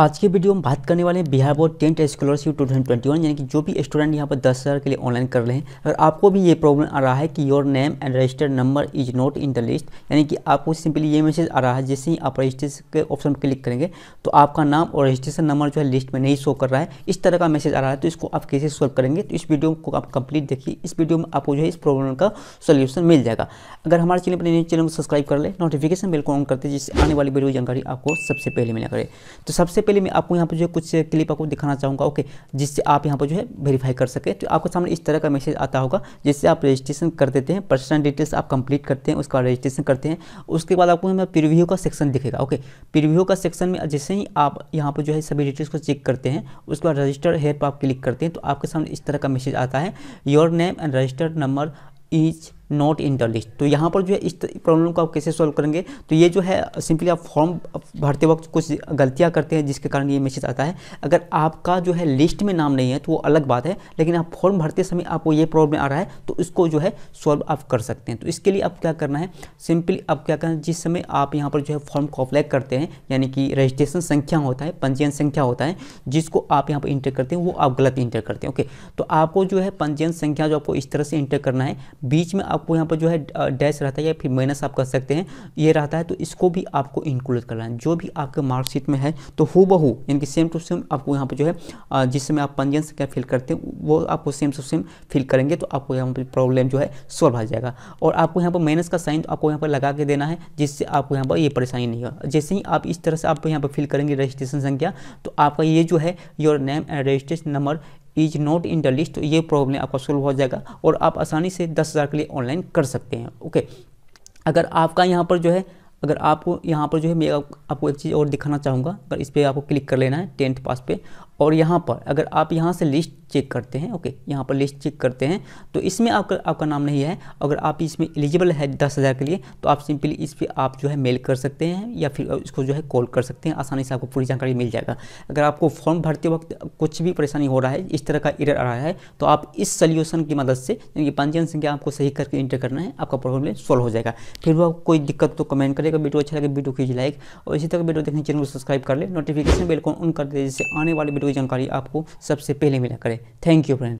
आज की वीडियो में बात करने वाले हैं बिहार बोर्ड टेंथ स्कॉलरशिप 2021 यानी कि जो भी स्टूडेंट यहाँ पर दस हज़ार के लिए ऑनलाइन कर रहे हैं अगर आपको भी ये प्रॉब्लम आ रहा है कि your name and registered number is not in the list यानी कि आपको सिंपली ये मैसेज आ रहा है जैसे ही आप रजिस्ट्रेशन के ऑप्शन पर क्लिक करेंगे तो आपका नाम और रजिस्ट्रेशन नंबर जो है लिस्ट में नहीं शो कर रहा है इस तरह का मैसेज आ रहा है तो इसको आप कैसे सॉल्व करेंगे तो इस वीडियो को आप कंप्लीट देखिए इस वीडियो में आपको जो है इस प्रॉब्लम का सोल्यूशन मिल जाएगा अगर हमारे चैनल पर नए चैनल को सब्सक्राइब कर ले नोटिफिकेशन बिल को ऑन करते जिससे आने वाली वीडियो जानकारी आपको सबसे पहले मिला करे तो सबसे पहले मैं आपको यहाँ पर जो है कुछ क्लिप आपको दिखाना चाहूँगा ओके जिससे आप यहाँ पर जो है वेरीफाई कर सके तो आपके सामने इस तरह का मैसेज आता होगा जिससे आप रजिस्ट्रेशन कर देते हैं पर्सनल डिटेल्स आप कंप्लीट करते हैं उसके बाद रजिस्ट्रेशन करते हैं उसके बाद आपको हमें प्रिव्यू का सेक्शन दिखेगा ओके प्रिव्यू का सेक्शन में जैसे ही आप यहाँ पर जो है सभी डिटेल्स को चेक करते हैं उसके बाद रजिस्टर हेयर पर आप क्लिक करते हैं तो आपके सामने इस तरह का मैसेज आता है your name and registered number is not in the list तो यहाँ पर जो है इस प्रॉब्लम को आप कैसे सॉल्व करेंगे तो ये जो है सिंपली आप फॉर्म भरते वक्त कुछ गलतियाँ करते हैं जिसके कारण ये मैसेज आता है अगर आपका जो है लिस्ट में नाम नहीं है तो वो अलग बात है लेकिन आप फॉर्म भरते समय आपको ये प्रॉब्लम आ रहा है तो इसको जो है सॉल्व आप कर सकते हैं तो इसके लिए आप क्या करना है सिंपली आप क्या करना है जिस समय आप यहाँ पर जो है फॉर्म को अप्लाई करते हैं यानी कि रजिस्ट्रेशन संख्या होता है पंजीयन संख्या होता है जिसको आप यहाँ पर इंटर करते हैं वो आप गलत इंटर करते हैं ओके तो आपको जो है पंजीयन संख्या जो आपको इस तरह से इंटर करना है बीच में आप आपको यहाँ पर जो है डैश रहता है या फिर माइनस आप कर सकते हैं ये रहता है तो इसको भी आपको इंक्लूड करना है जो भी आपके मार्कशीट में है तो हो बहू यानी कि सेम टू सेम आपको यहाँ पर जो है जिस समय आप पंजीयन संख्या फिल करते हैं वो आपको सेम टू सेम फिल करेंगे तो आपको यहाँ पर प्रॉब्लम जो है सॉल्व आ जाएगा और आपको यहाँ पर माइनस का साइन तो आपको यहाँ पर लगा के देना है जिससे आपको यहाँ पर ये परेशानी नहीं हो जैसे ही आप इस तरह से आप यहाँ पर फिल करेंगे रजिस्ट्रेशन संख्या तो आपका ये जो है your name and registration number is not in the list ये प्रॉब्लम आपका सोल्व हो जाएगा और आप आसानी से दस हज़ार के लिए ऑनलाइन कर सकते हैं ओके अगर आपका यहाँ पर जो है अगर आपको यहाँ पर जो है मैं आपको एक चीज़ और दिखाना चाहूँगा अगर इस पर आपको क्लिक कर लेना है टेंथ पास पे और यहाँ पर अगर आप यहाँ से लिस्ट चेक करते हैं ओके यहाँ पर लिस्ट चेक करते हैं तो इसमें आपका आपका नाम नहीं है अगर आप इसमें एलिजिबल है दस हज़ार के लिए तो आप सिंपली इस पर आप जो है मेल कर सकते हैं या फिर इसको जो है कॉल कर सकते हैं आसानी से आपको पूरी जानकारी मिल जाएगा अगर आपको फॉर्म भरते वक्त कुछ भी परेशानी हो रहा है इस तरह का एरर आ रहा है तो आप इस सल्यूशन की मदद से यानी कि पंजीयन संख्या आपको सही करके इंटर करना है आपका प्रॉब्लम सॉल्व हो जाएगा फिर वो कोई दिक्कत तो कमेंट करेगा वीडियो अच्छा लगे वीडियो कीजिए लाइक और इसी तरह वीडियो देखने चैनल को सब्सक्राइब कर ले नोटिफिकेशन बिल्कुल को ऑन कर दे जिससे आने वाले वीडियो जानकारी आपको सबसे पहले मिला करे थैंक यू फ्रेंड